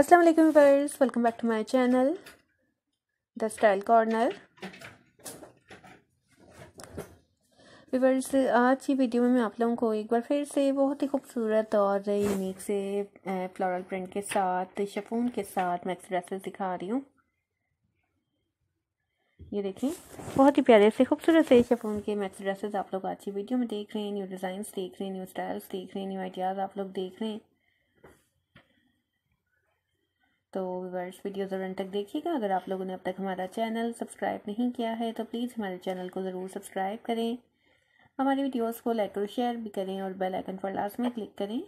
अस्सलाम वालेकुम friends welcome back to my channel the style corner viewers आज की वीडियो में मैं आप लोगों को एक बार फिर से बहुत ही खूबसूरत और यूनिक से फ्लोरल प्रिंट के साथ शफून के साथ मैक्स ड्रेसेस दिखा रही हूँ ये देखें बहुत ही प्यारे से खूबसूरत से शफून के मैक्स ड्रेसेस आप लोग आज की वीडियो में देख रहे हैं न्यू डिज़ाइंस देख रहे हैं न्यू स्टाइल्स देख रहे हैं न्यू आइडियाज़ आप लोग देख रहे हैं तो व्यूवर्स वीडियो ज़रूर तक देखिएगा अगर आप लोगों ने अब तक हमारा चैनल सब्सक्राइब नहीं किया है तो प्लीज़ हमारे चैनल को ज़रूर सब्सक्राइब करें हमारे वीडियोस को लाइक और शेयर भी करें और बेल आइकन पर लास्ट में क्लिक करें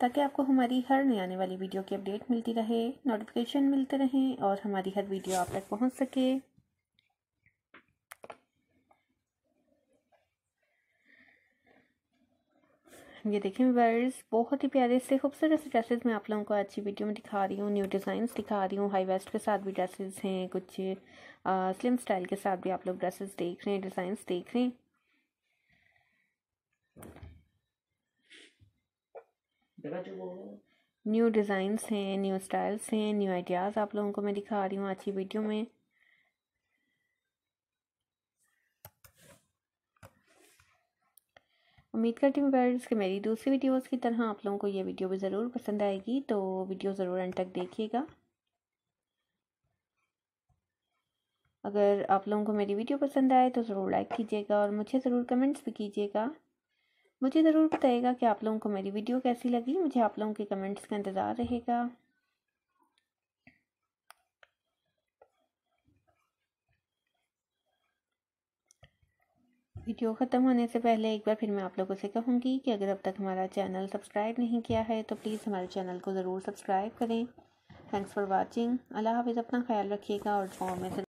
ताकि आपको हमारी हर नई आने वाली वीडियो की अपडेट मिलती रहे नोटिफिकेशन मिलते रहें और हमारी हर वीडियो आप तक पहुँच सके ये देखें वर्स बहुत ही प्यारे से खूबसूरत से ड्रेसेस मैं आप लोगों को अच्छी वीडियो में दिखा रही हूँ न्यू डिज़ाइंस दिखा रही हूँ हाई वेस्ट के साथ भी ड्रेसेस हैं कुछ स्लिम स्टाइल के साथ भी आप लोग ड्रेसेस देख रहे हैं डिज़ाइंस देख रहे हैं न्यू डिज़ाइंस हैं न्यू स्टाइल्स हैं न्यू आइडियाज़ आप लोगों को मैं दिखा रही हूँ अच्छी वीडियो में उम्मीद करती हूँ फ्रेंड्स कि मेरी दूसरी वीडियोस की तरह आप लोगों को ये वीडियो भी ज़रूर पसंद आएगी तो वीडियो ज़रूर एंड तक देखिएगा अगर आप लोगों को मेरी वीडियो पसंद आए तो ज़रूर लाइक कीजिएगा और मुझे ज़रूर कमेंट्स भी कीजिएगा मुझे ज़रूर बताइएगा कि आप लोगों को मेरी वीडियो कैसी लगी मुझे आप लोगों के कमेंट्स का इंतज़ार रहेगा वीडियो ख़त्म होने से पहले एक बार फिर मैं आप लोगों से कहूँगी कि अगर अब तक हमारा चैनल सब्सक्राइब नहीं किया है तो प्लीज़ हमारे चैनल को ज़रूर सब्सक्राइब करें थैंक्स फॉर वॉचिंग अल्लाह हाफिज़ अपना ख्याल रखिएगा और फॉर्म में